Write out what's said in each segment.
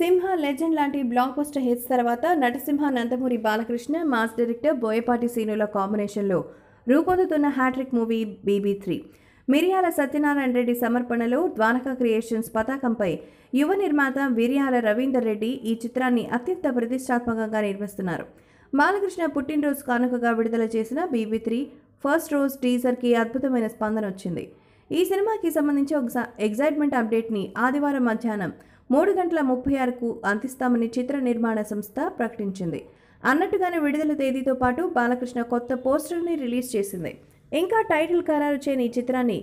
సింహ legend లాంటి blockbuster hits తర్వాత Natasimha Nandamuri Balakrishna mass director Boyapati సీనుల కాంబినేషన్లో రూపొందుతున్న హ్యాట్రిక్ మూవీ బీబీ త్రీ మిరియాల సత్యనారాయణ రెడ్డి సమర్పణలో ద్వారక క్రియేషన్స్ పతాకంపై యువ నిర్మాత విరియాల రవీందర్ రెడ్డి ఈ చిత్రాన్ని అత్యంత ప్రతిష్టాత్మకంగా నిర్మిస్తున్నారు బాలకృష్ణ పుట్టినరోజు కానుకగా విడుదల చేసిన బీబీ త్రీ ఫస్ట్ రోజు టీజర్కి అద్భుతమైన స్పందన వచ్చింది ఈ సినిమాకి సంబంధించి ఒక ఎగ్జైట్మెంట్ అప్డేట్ని ఆదివారం మధ్యాహ్నం మూడు గంటల ముప్పై ఆరుకు అందిస్తామని చిత్ర నిర్మాణ సంస్థ ప్రకటించింది అన్నట్టుగానే విడుదల తేదీతో పాటు బాలకృష్ణ కొత్త పోస్టర్ని రిలీజ్ చేసింది ఇంకా టైటిల్ ఖరారు చేయని ఈ చిత్రాన్ని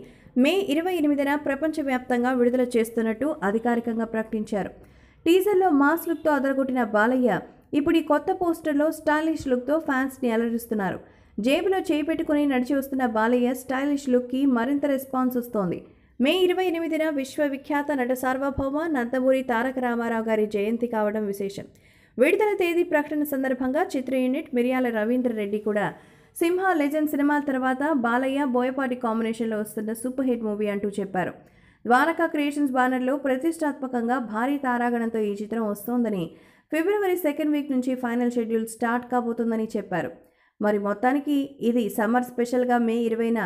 మే ఇరవై ఎనిమిదిన ప్రపంచవ్యాప్తంగా విడుదల చేస్తున్నట్టు అధికారికంగా ప్రకటించారు టీజర్లో మాస్ లుక్తో అదరగొట్టిన బాలయ్య ఇప్పుడు ఈ కొత్త పోస్టర్లో స్టైలిష్ లుక్తో ఫ్యాన్స్ని అలరిస్తున్నారు జేబులో చేయి పెట్టుకుని నడిచి వస్తున్న బాలయ్య స్టైలిష్ లుక్కి మరింత రెస్పాన్స్ వస్తోంది మే ఇరవై ఎనిమిదిన విశ్వవిఖ్యాత నట సార్వభౌమ నందమూరి తారక రామారావు గారి జయంతి కావడం విశేషం విడుదల తేదీ ప్రకటన సందర్భంగా చిత్ర యూనిట్ మిర్యాల రవీంద్రరెడ్డి కూడా సింహ లెజెండ్ సినిమాల తర్వాత బాలయ్య బోయపాటి కాంబినేషన్లో వస్తున్న సూపర్ హిట్ మూవీ అంటూ చెప్పారు ద్వారకా క్రియేషన్స్ బ్యానర్లో ప్రతిష్టాత్మకంగా భారీ తారాగణంతో ఈ చిత్రం వస్తోందని ఫిబ్రవరి సెకండ్ వీక్ నుంచి ఫైనల్ షెడ్యూల్ స్టార్ట్ కాబోతుందని చెప్పారు మరి మొత్తానికి ఇది సమ్మర్ స్పెషల్గా మే ఇరవైన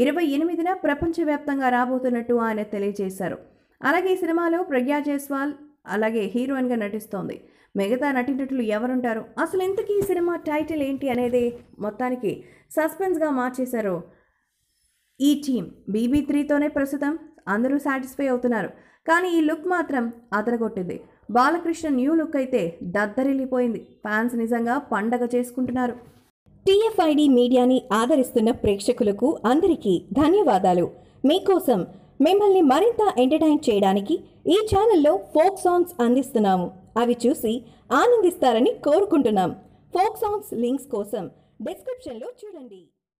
ఇరవై ఎనిమిదిన ప్రపంచవ్యాప్తంగా రాబోతున్నట్టు ఆయన తెలియజేశారు అలాగే ఈ సినిమాలో ప్రజ్ఞా జైస్వాల్ అలాగే హీరోయిన్గా నటిస్తోంది మిగతా నటినటులు ఎవరుంటారు అసలు ఇంతకీ ఈ సినిమా టైటిల్ ఏంటి అనేది మొత్తానికి సస్పెన్స్గా మార్చేశారు ఈ టీమ్ బీబీ త్రీతోనే ప్రస్తుతం అందరూ సాటిస్ఫై అవుతున్నారు కానీ ఈ లుక్ మాత్రం అదరగొట్టింది బాలకృష్ణ న్యూ లుక్ అయితే దద్దరిల్లిపోయింది ఫ్యాన్స్ నిజంగా పండగ చేసుకుంటున్నారు టిఎఫ్ఐడి మీడియాని ఆదరిస్తున్న ప్రేక్షకులకు అందరికీ ధన్యవాదాలు మీకోసం మిమ్మల్ని మరింత ఎంటర్టైన్ చేయడానికి ఈ ఛానల్లో ఫోక్ సాంగ్స్ అందిస్తున్నాము అవి చూసి ఆనందిస్తారని కోరుకుంటున్నాం ఫోక్ సాంగ్స్ లింక్స్ కోసం డిస్క్రిప్షన్లో చూడండి